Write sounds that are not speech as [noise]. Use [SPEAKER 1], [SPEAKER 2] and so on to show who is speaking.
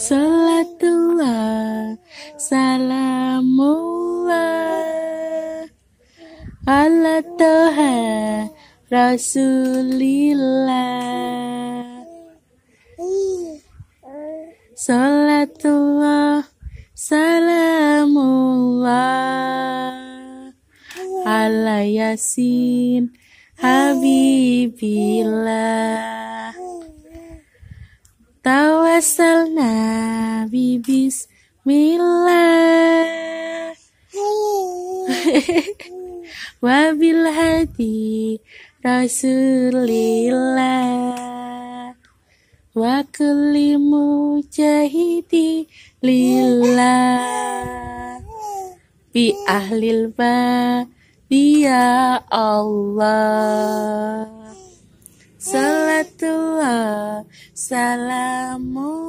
[SPEAKER 1] Salatullah, salamullah ala toha rasulillah. Salatullah, salamullah ala yasin habibillah. Nabi Bismillah, [laughs] wabil hadi rasulillah wa kelimu jahidi lillah bi ahlil ba ya Allah Salamu